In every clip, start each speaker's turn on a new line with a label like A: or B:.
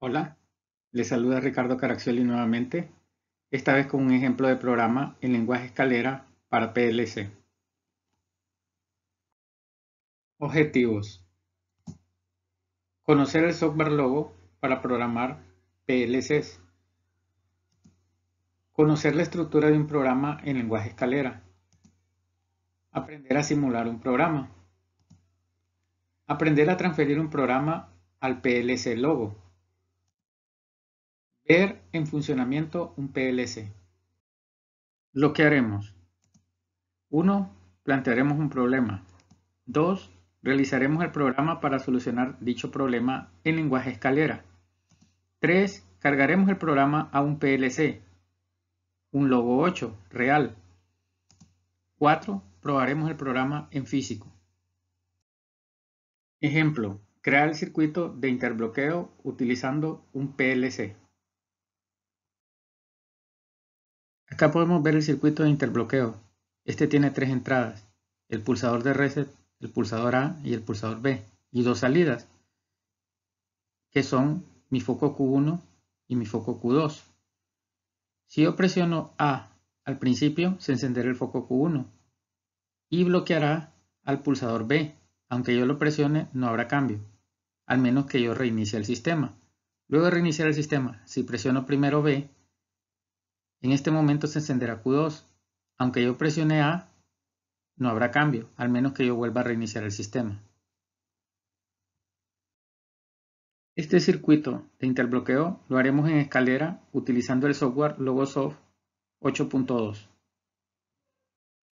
A: Hola, les saluda Ricardo Caraccioli nuevamente, esta vez con un ejemplo de programa en lenguaje escalera para PLC. Objetivos. Conocer el software Logo para programar PLCs. Conocer la estructura de un programa en lenguaje escalera. Aprender a simular un programa. Aprender a transferir un programa al PLC Logo Ver en funcionamiento un PLC. Lo que haremos. 1. Plantearemos un problema. 2. Realizaremos el programa para solucionar dicho problema en lenguaje escalera. 3. Cargaremos el programa a un PLC. Un logo 8, real. 4. Probaremos el programa en físico. Ejemplo. Crear el circuito de interbloqueo utilizando un PLC. Acá podemos ver el circuito de interbloqueo. Este tiene tres entradas, el pulsador de reset, el pulsador A y el pulsador B, y dos salidas, que son mi foco Q1 y mi foco Q2. Si yo presiono A al principio, se encenderá el foco Q1 y bloqueará al pulsador B. Aunque yo lo presione, no habrá cambio, al menos que yo reinicie el sistema. Luego de reiniciar el sistema, si presiono primero B, en este momento se encenderá Q2. Aunque yo presione A, no habrá cambio, al menos que yo vuelva a reiniciar el sistema. Este circuito de interbloqueo lo haremos en escalera utilizando el software Logosoft 8.2.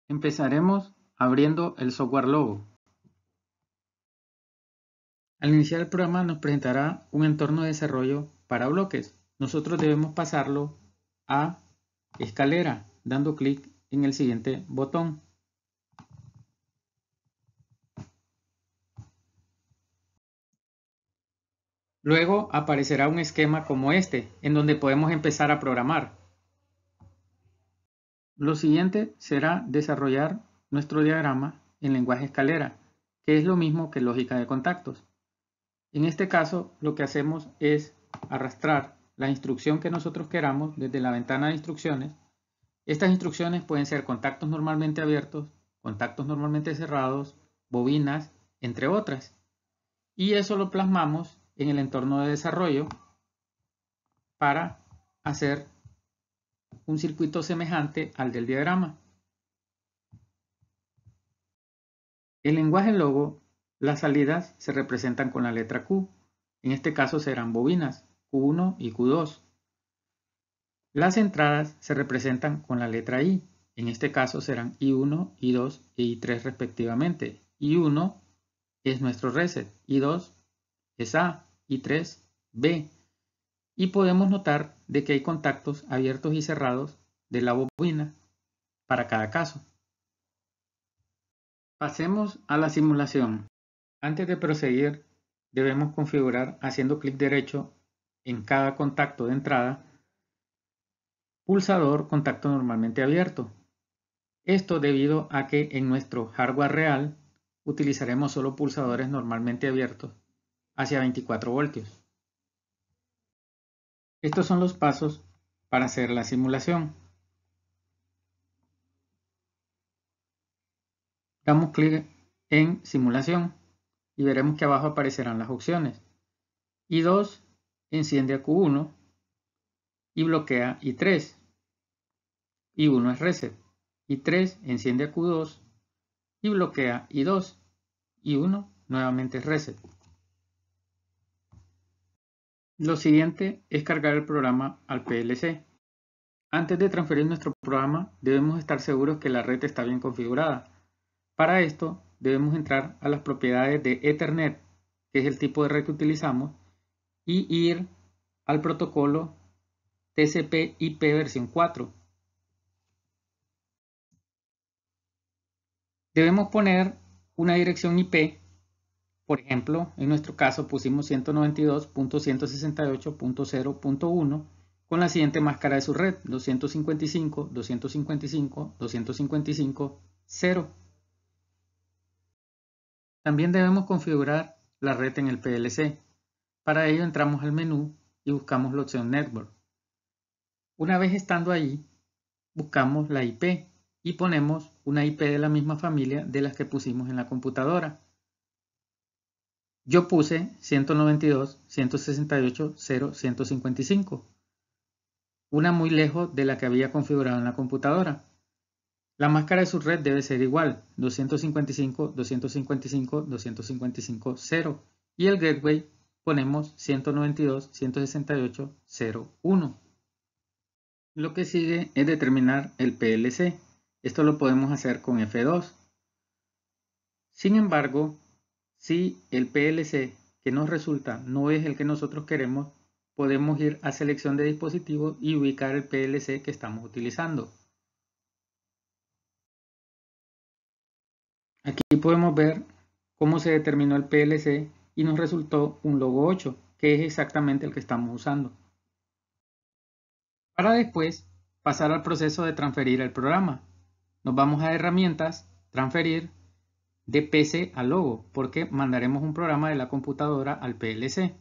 A: Empezaremos abriendo el software Logo. Al iniciar el programa nos presentará un entorno de desarrollo para bloques. Nosotros debemos pasarlo a escalera dando clic en el siguiente botón. Luego aparecerá un esquema como este, en donde podemos empezar a programar. Lo siguiente será desarrollar nuestro diagrama en lenguaje escalera, que es lo mismo que lógica de contactos. En este caso, lo que hacemos es arrastrar la instrucción que nosotros queramos desde la ventana de instrucciones. Estas instrucciones pueden ser contactos normalmente abiertos, contactos normalmente cerrados, bobinas, entre otras. Y eso lo plasmamos en el entorno de desarrollo para hacer un circuito semejante al del diagrama. El lenguaje logo, las salidas se representan con la letra Q. En este caso serán bobinas. Q1 y Q2. Las entradas se representan con la letra I. En este caso serán I1, I2 y I3 respectivamente. I1 es nuestro reset, I2 es A, I3 B. Y podemos notar de que hay contactos abiertos y cerrados de la bobina para cada caso. Pasemos a la simulación. Antes de proseguir, debemos configurar haciendo clic derecho en cada contacto de entrada, pulsador contacto normalmente abierto. Esto debido a que en nuestro hardware real utilizaremos solo pulsadores normalmente abiertos hacia 24 voltios. Estos son los pasos para hacer la simulación. Damos clic en simulación y veremos que abajo aparecerán las opciones. y dos enciende a Q1 y bloquea I3. I1 es reset. I3 enciende a Q2 y bloquea I2. I1 nuevamente es reset. Lo siguiente es cargar el programa al PLC. Antes de transferir nuestro programa debemos estar seguros que la red está bien configurada. Para esto debemos entrar a las propiedades de Ethernet, que es el tipo de red que utilizamos, y ir al protocolo TCP/IP versión 4. Debemos poner una dirección IP, por ejemplo, en nuestro caso pusimos 192.168.0.1 con la siguiente máscara de su red, 255.255.255.0 También debemos configurar la red en el PLC. Para ello entramos al menú y buscamos la opción Network. Una vez estando ahí, buscamos la IP y ponemos una IP de la misma familia de las que pusimos en la computadora. Yo puse 192.168.0.155, una muy lejos de la que había configurado en la computadora. La máscara de su red debe ser igual, 255.255.255.0 y el gateway ponemos 01 Lo que sigue es determinar el PLC. Esto lo podemos hacer con F2. Sin embargo, si el PLC que nos resulta no es el que nosotros queremos, podemos ir a selección de dispositivos y ubicar el PLC que estamos utilizando. Aquí podemos ver cómo se determinó el PLC y nos resultó un logo 8, que es exactamente el que estamos usando. Para después pasar al proceso de transferir el programa. Nos vamos a herramientas, transferir, de PC a logo, porque mandaremos un programa de la computadora al PLC.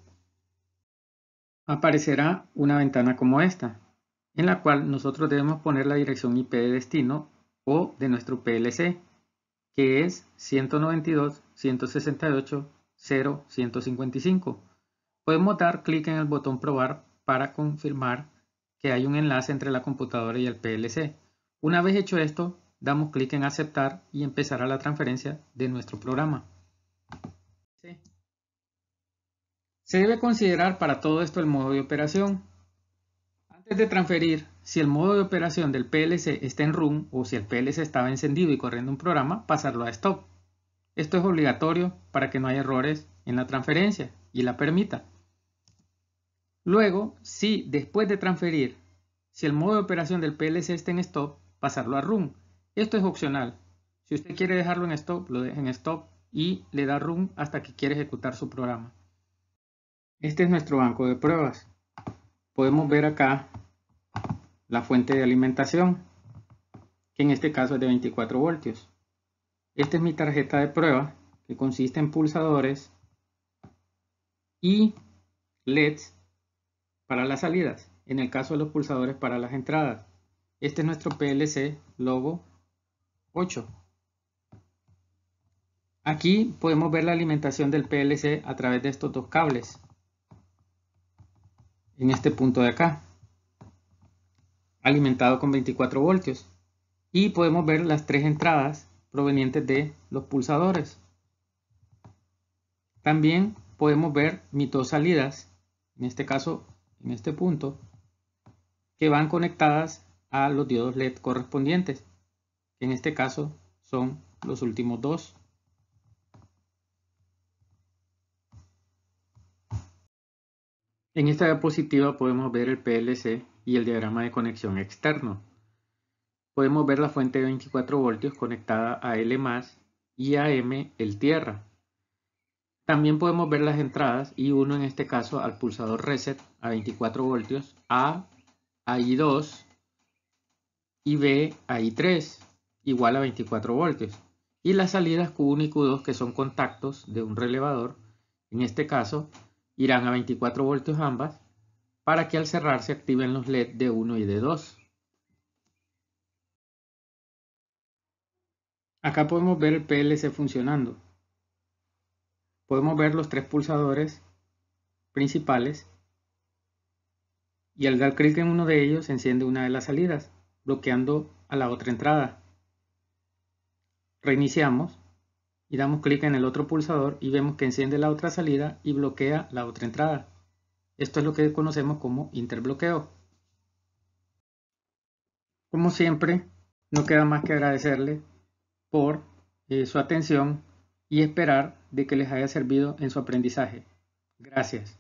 A: Aparecerá una ventana como esta, en la cual nosotros debemos poner la dirección IP de destino o de nuestro PLC, que es 168 0155. Podemos dar clic en el botón probar para confirmar que hay un enlace entre la computadora y el PLC. Una vez hecho esto, damos clic en aceptar y empezará la transferencia de nuestro programa. Se debe considerar para todo esto el modo de operación. Antes de transferir, si el modo de operación del PLC está en RUN o si el PLC estaba encendido y corriendo un programa, pasarlo a stop. Esto es obligatorio para que no haya errores en la transferencia y la permita. Luego, si después de transferir, si el modo de operación del PLC está en stop, pasarlo a run. Esto es opcional. Si usted quiere dejarlo en stop, lo deja en stop y le da run hasta que quiere ejecutar su programa. Este es nuestro banco de pruebas. Podemos ver acá la fuente de alimentación, que en este caso es de 24 voltios. Esta es mi tarjeta de prueba que consiste en pulsadores y LEDs para las salidas, en el caso de los pulsadores para las entradas. Este es nuestro PLC Logo 8. Aquí podemos ver la alimentación del PLC a través de estos dos cables, en este punto de acá, alimentado con 24 voltios. Y podemos ver las tres entradas provenientes de los pulsadores. También podemos ver mis dos salidas, en este caso, en este punto, que van conectadas a los diodos LED correspondientes, que en este caso son los últimos dos. En esta diapositiva podemos ver el PLC y el diagrama de conexión externo podemos ver la fuente de 24 voltios conectada a L+, y a M el tierra. También podemos ver las entradas I1 en este caso al pulsador reset a 24 voltios, A a I2 y B a I3 igual a 24 voltios. Y las salidas Q1 y Q2 que son contactos de un relevador, en este caso irán a 24 voltios ambas para que al cerrar se activen los LED de 1 y de 2. Acá podemos ver el PLC funcionando. Podemos ver los tres pulsadores principales y al dar clic en uno de ellos enciende una de las salidas, bloqueando a la otra entrada. Reiniciamos y damos clic en el otro pulsador y vemos que enciende la otra salida y bloquea la otra entrada. Esto es lo que conocemos como interbloqueo. Como siempre, no queda más que agradecerle por eh, su atención y esperar de que les haya servido en su aprendizaje. Gracias.